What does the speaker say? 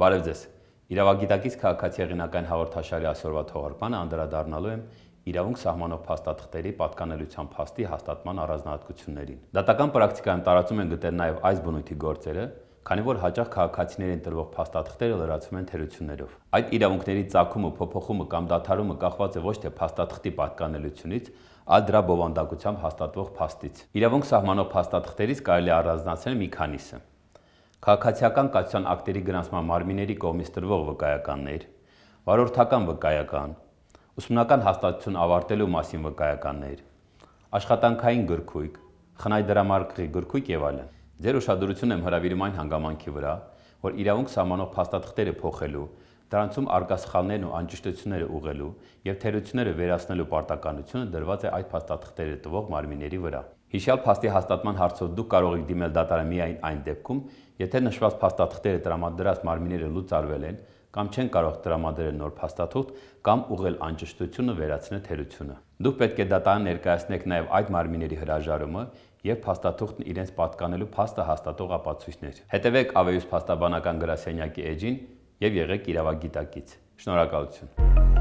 Բարև ձեզ։ Իրավագիտակից քաղաքացի եղինական հաղորդաշարի այսօրվա թողարկմանը անդրադառնալու եմ իրավունք սահմանող փաստաթղթերի պատկանելիության փաստի հաստատման առանձնահատկություններին։ Դատական պրակտիկայում տարածում են գտել նաև այս բնույթի գործերը, քանի որ հաճախ քաղաքացիներին տրվող փաստաթղթերը լրացվում են թերություններով։ Այդ իրավունքների ցակումը, փոփոխումը կամ դադարումը կախված է ոչ թե փաստաթղթի պատկանելիությունից, այլ դրա բովանդակությամբ հաստատվող փաստից։ Իրավունք սահմանող փաստաթղթերից կարելի է առանձնացնել մի քանիսը։ Քաղաքացիական կացության ակտերի գրանցման մարմինների կողմից տրվող վկայականներ, վարորդական վկայական, ուսումնական հաստատություն ավարտելու մասին վկայականներ, աշխատանքային գրքույկ, խնայդրամարկղի գրքույկ եւ այլն։ Ձեր ուշադրություն եմ հրավիրում այն հանգամանքի վրա, որ իրավունք սահմանող փաստաթղթերը փոխելու Դրանցում արկասխալներն ու անճշտությունները ուղղելու եւ թերությունները վերացնելու պարտականությունը դրված է այդ փաստաթղթերը տվող մարմինների վրա։ Հիշյալ փաստի հաստատման հարցով դուք կարող եք դիմել դատարան միայն այն դեպքում, եթե նշված փաստաթղթերը տրամադրած մարմինները լուծարվել են կամ չեն կարող տրամադրել նոր փաստաթուղթ կամ ուղղել անճշտությունը վերացնել թերությունը։ Դուք պետք է դատարան ներկայացնեք նաև այդ մարմինների հրաժարումը եւ փաստաթուղթն իրենց պատկանելու փաստը հաստատող ապացույցներ։ Հետևեք Ավեյուս փաստաբանական գրասենյակի էջին եւ եղեք իրավագիտակից։ Շնորհակալություն։